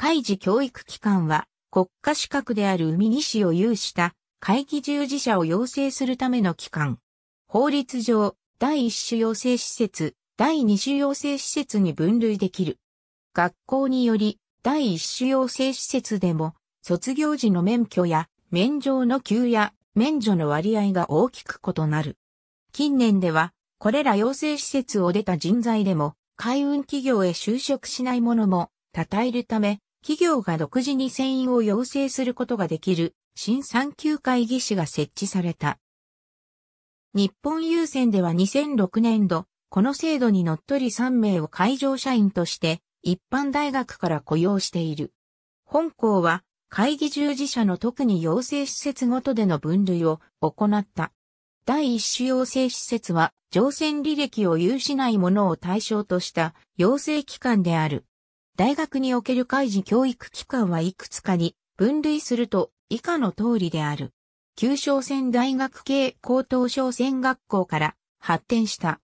海事教育機関は、国家資格である海西を有した海技従事者を養成するための機関。法律上、第一種養成施設、第二種養成施設に分類できる。学校により、第一種養成施設でも、卒業時の免許や、免状の給や、免除の割合が大きく異なる。近年では、これら養成施設を出た人材でも、海運企業へ就職しない者も、称えるため、企業が独自に船員を養成することができる新産級会議士が設置された。日本郵船では2006年度、この制度にのっとり3名を会場社員として一般大学から雇用している。本校は会議従事者の特に養成施設ごとでの分類を行った。第一種養成施設は乗船履歴を有しない者を対象とした養成機関である。大学における開示教育機関はいくつかに分類すると以下の通りである。旧商船大学系高等商船学校から発展した。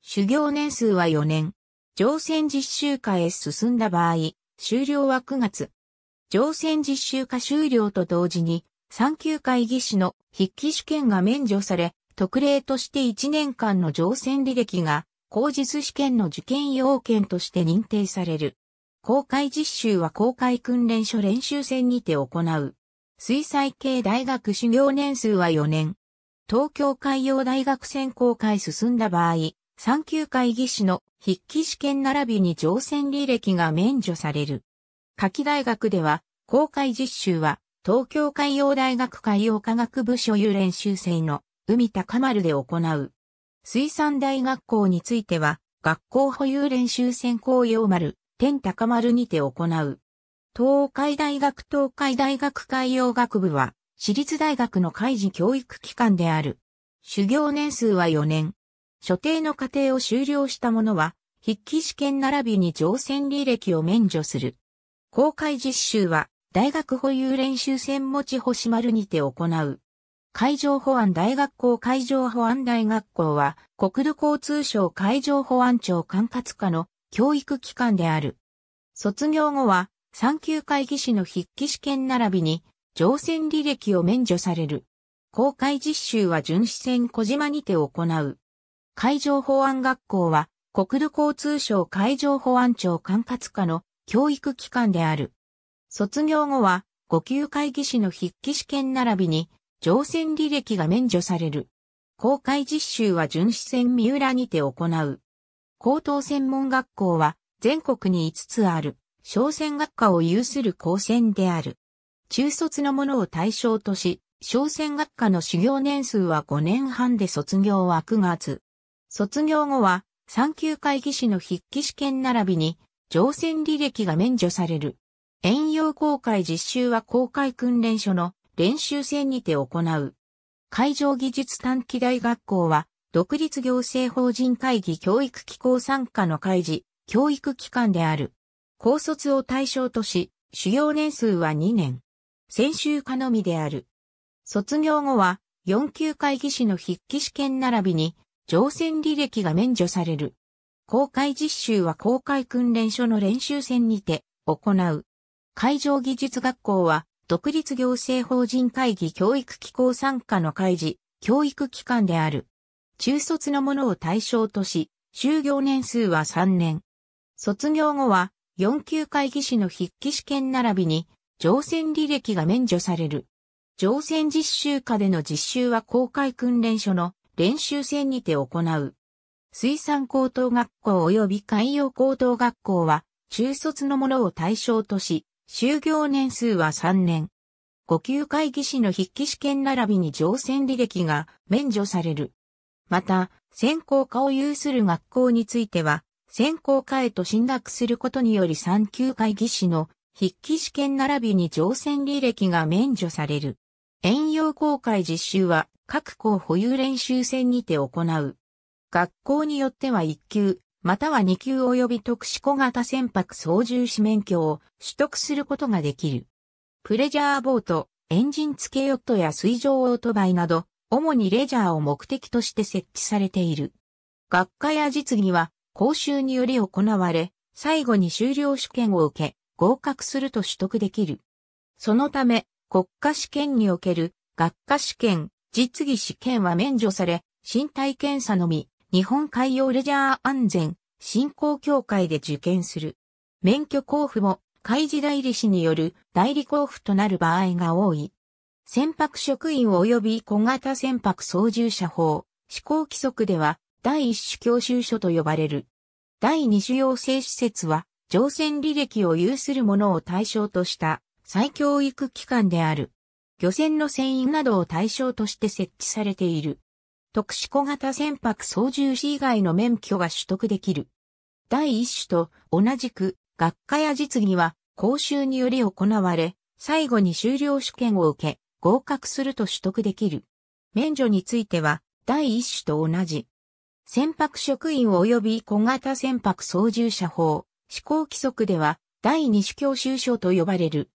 修行年数は4年。乗船実習化へ進んだ場合、終了は9月。乗船実習化終了と同時に、産級会議士の筆記試験が免除され、特例として1年間の乗船履歴が口実試験の受験要件として認定される。公開実習は公開訓練所練習船にて行う。水彩系大学修行年数は4年。東京海洋大学専攻会進んだ場合、3級会議士の筆記試験並びに乗船履歴が免除される。夏季大学では、公開実習は、東京海洋大学海洋科学部所有練習生の海高丸で行う。水産大学校については、学校保有練習船攻用丸、天高丸にて行う。東海大学東海大学海洋学部は、私立大学の開示教育機関である。修行年数は4年。所定の課程を修了した者は、筆記試験並びに乗船履歴を免除する。公開実習は、大学保有練習船持ち星丸にて行う。海上保安大学校海上保安大学校は国土交通省海上保安庁管轄下の教育機関である。卒業後は産級会議士の筆記試験並びに乗船履歴を免除される。公開実習は巡視船小島にて行う。海上保安学校は国土交通省海上保安庁管轄下の教育機関である。卒業後は5級会議士の筆記試験並びに乗船履歴が免除される。公開実習は巡視船三浦にて行う。高等専門学校は全国に5つある、商船学科を有する高専である。中卒のものを対象とし、商船学科の修行年数は5年半で卒業は9月。卒業後は、産休会議士の筆記試験並びに、乗船履歴が免除される。遠洋航海実習は航海訓練所の練習戦にて行う。海上技術短期大学校は、独立行政法人会議教育機構参加の開示、教育機関である。高卒を対象とし、修行年数は2年。専修科のみである。卒業後は、4級会議士の筆記試験並びに、乗船履歴が免除される。公開実習は公開訓練所の練習船にて行う。海上技術学校は独立行政法人会議教育機構参加の開示、教育機関である。中卒のものを対象とし、就業年数は3年。卒業後は、4級会議士の筆記試験並びに、乗船履歴が免除される。乗船実習下での実習は公開訓練所の練習船にて行う。水産高等学校及び海洋高等学校は、中卒のものを対象とし、就業年数は3年。5級会議士の筆記試験並びに乗船履歴が免除される。また、専攻科を有する学校については、専攻科へと進学することにより3級会議士の筆記試験並びに乗船履歴が免除される。遠洋航海実習は各校保有練習船にて行う。学校によっては1級、または2級及び特殊小型船舶操縦士免許を取得することができる。プレジャーボート、エンジン付けヨットや水上オートバイなど、主にレジャーを目的として設置されている。学科や実技は講習により行われ、最後に修了試験を受け、合格すると取得できる。そのため、国家試験における学科試験、実技試験は免除され、身体検査のみ、日本海洋レジャー安全振興協会で受験する。免許交付も海事代理士による代理交付となる場合が多い。船舶職員及び小型船舶操縦者法、施行規則では第一種教習所と呼ばれる。第二種養成施設は乗船履歴を有する者を対象とした再教育機関である。漁船の船員などを対象として設置されている。特殊小型船舶操縦士以外の免許が取得できる。第一種と同じく学科や実技は講習により行われ、最後に修了試験を受け、合格すると取得できる。免除については第一種と同じ。船舶職員及び小型船舶操縦者法、施行規則では第二種教習所と呼ばれる。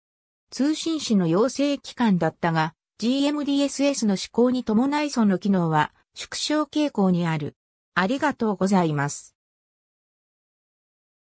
通信士の養成機関だったが、GMDSS の施行に伴いその機能は縮小傾向にある。ありがとうございます。